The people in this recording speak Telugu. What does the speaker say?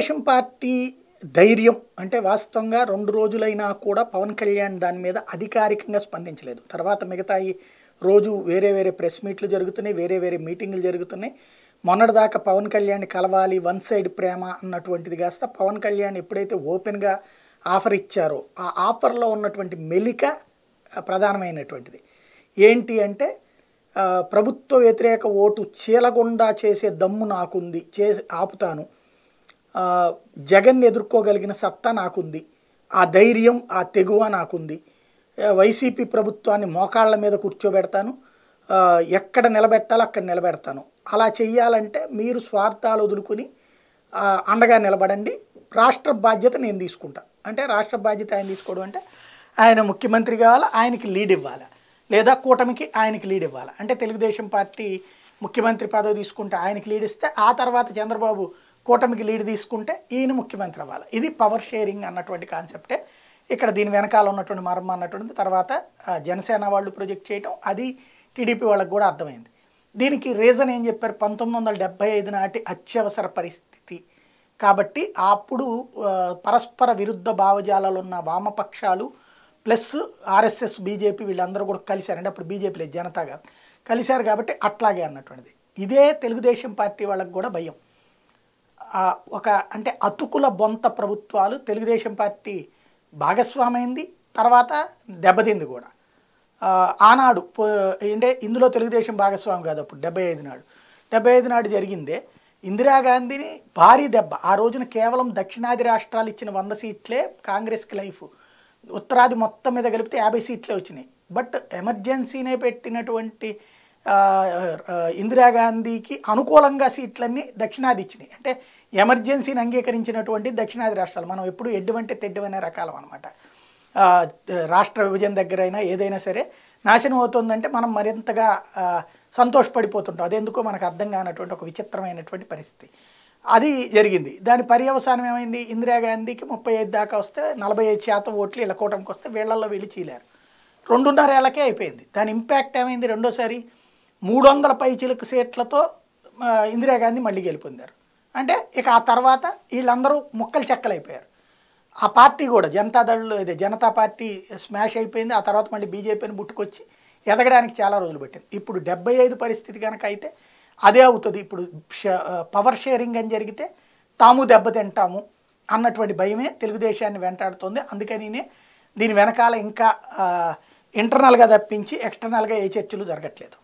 తెలుగుదేశం పార్టీ ధైర్యం అంటే వాస్తవంగా రెండు రోజులైనా కూడా పవన్ కళ్యాణ్ దాని మీద అధికారికంగా స్పందించలేదు తర్వాత మిగతా ఈ రోజు వేరే వేరే ప్రెస్ మీట్లు జరుగుతున్నాయి వేరే వేరే మీటింగ్లు జరుగుతున్నాయి మొన్నటిదాకా పవన్ కళ్యాణ్ కలవాలి వన్ సైడ్ ప్రేమ అన్నటువంటిది కాస్త పవన్ కళ్యాణ్ ఎప్పుడైతే ఓపెన్గా ఆఫర్ ఇచ్చారో ఆ ఆఫర్లో ఉన్నటువంటి మెలిక ప్రధానమైనటువంటిది ఏంటి అంటే ప్రభుత్వ వ్యతిరేక ఓటు చీలగుండా చేసే దమ్ము నాకుంది చే ఆపుతాను జగన్ ఎదుర్కోగలిగిన సత్తా నాకుంది ఆ ధైర్యం ఆ తెగువ నాకుంది వైసీపీ ప్రభుత్వాన్ని మోకాళ్ళ మీద కూర్చోబెడతాను ఎక్కడ నిలబెట్టాలో అక్కడ నిలబెడతాను అలా చెయ్యాలంటే మీరు స్వార్థాలు వదులుకుని అండగా నిలబడండి రాష్ట్ర బాధ్యత నేను తీసుకుంటాను అంటే రాష్ట్ర బాధ్యత ఆయన తీసుకోవడం అంటే ఆయన ముఖ్యమంత్రి కావాలి ఆయనకి లీడ్ ఇవ్వాలి లేదా కూటమికి ఆయనకి లీడ్ ఇవ్వాలి అంటే తెలుగుదేశం పార్టీ ముఖ్యమంత్రి పదవి తీసుకుంటే ఆయనకి లీడ్ ఇస్తే ఆ తర్వాత చంద్రబాబు కూటమికి లీడ్ తీసుకుంటే ఈయన ముఖ్యమంత్రి అవ్వాలి ఇది పవర్ షేరింగ్ అన్నటువంటి కాన్సెప్టే ఇక్కడ దీని వెనకాల ఉన్నటువంటి మర్మ అన్నటువంటి తర్వాత జనసేన వాళ్ళు ప్రొజెక్ట్ చేయటం అది టీడీపీ వాళ్ళకు కూడా అర్థమైంది దీనికి రీజన్ ఏం చెప్పారు పంతొమ్మిది వందల ఐదు నాటి అత్యవసర పరిస్థితి కాబట్టి అప్పుడు పరస్పర విరుద్ధ భావజాలలో ఉన్న వామపక్షాలు ప్లస్ ఆర్ఎస్ఎస్ బీజేపీ వీళ్ళందరూ కూడా కలిశారు అంటే అప్పుడు బీజేపీ లేదు జనతా గారు కలిశారు కాబట్టి అట్లాగే అన్నటువంటిది ఇదే తెలుగుదేశం పార్టీ వాళ్ళకు కూడా భయం ఒక అంటే అతుకుల బొంత ప్రభుత్వాలు తెలుగుదేశం పార్టీ భాగస్వామైంది తర్వాత దెబ్బతింది కూడా ఆనాడు అంటే ఇందులో తెలుగుదేశం భాగస్వామి కాదు అప్పుడు డెబ్బై ఐదు నాడు డెబ్బై ఐదు నాడు జరిగిందే ఇందిరాగాంధీని భారీ దెబ్బ ఆ రోజున కేవలం దక్షిణాది రాష్ట్రాలు ఇచ్చిన వంద సీట్లే కాంగ్రెస్కి లైఫ్ ఉత్తరాది మొత్తం మీద కలిపితే యాభై సీట్లే వచ్చినాయి బట్ ఎమర్జెన్సీనే పెట్టినటువంటి ఇందిరాగాంధీకి అనుకూలంగా సీట్లన్నీ దక్షిణాది ఇచ్చినాయి అంటే ఎమర్జెన్సీని అంగీకరించినటువంటి దక్షిణాది రాష్ట్రాలు మనం ఎప్పుడు ఎడ్డువంటే తెడ్డువనే రకాలం అనమాట రాష్ట్ర విభజన దగ్గరైనా ఏదైనా సరే నాశనం అవుతుందంటే మనం మరింతగా సంతోషపడిపోతుంటాం అదెందుకో మనకు అర్థం కానటువంటి ఒక విచిత్రమైనటువంటి పరిస్థితి అది జరిగింది దాని పర్యవసానం ఏమైంది ఇందిరాగాంధీకి ముప్పై ఐదు దాకా వస్తే నలభై ఐదు శాతం ఓట్లు ఇలా కూటమికి వస్తే వీళ్ళల్లో వీళ్ళు చీలారు రెండున్నర ఏళ్ళకే అయిపోయింది దాని ఇంపాక్ట్ ఏమైంది రెండోసారి మూడు వందల పై చిలుక సీట్లతో ఇందిరాగాంధీ మళ్ళీ గెలుపొందారు అంటే ఇక ఆ తర్వాత వీళ్ళందరూ ముక్కలు చెక్కలైపోయారు ఆ పార్టీ కూడా జనతాదళ్ళు ఇదే జనతా పార్టీ స్మాష్ అయిపోయింది ఆ తర్వాత మళ్ళీ బీజేపీని పుట్టుకొచ్చి ఎదగడానికి చాలా రోజులు పెట్టింది ఇప్పుడు డెబ్బై ఐదు పరిస్థితి కనుక అయితే అదే అవుతుంది ఇప్పుడు పవర్ షేరింగ్ అని జరిగితే తాము దెబ్బతింటాము అన్నటువంటి భయమే తెలుగుదేశాన్ని వెంటాడుతుంది అందుకనినే దీని వెనకాల ఇంకా ఇంటర్నల్గా తప్పించి ఎక్స్టర్నల్గా ఏ చర్చలు జరగట్లేదు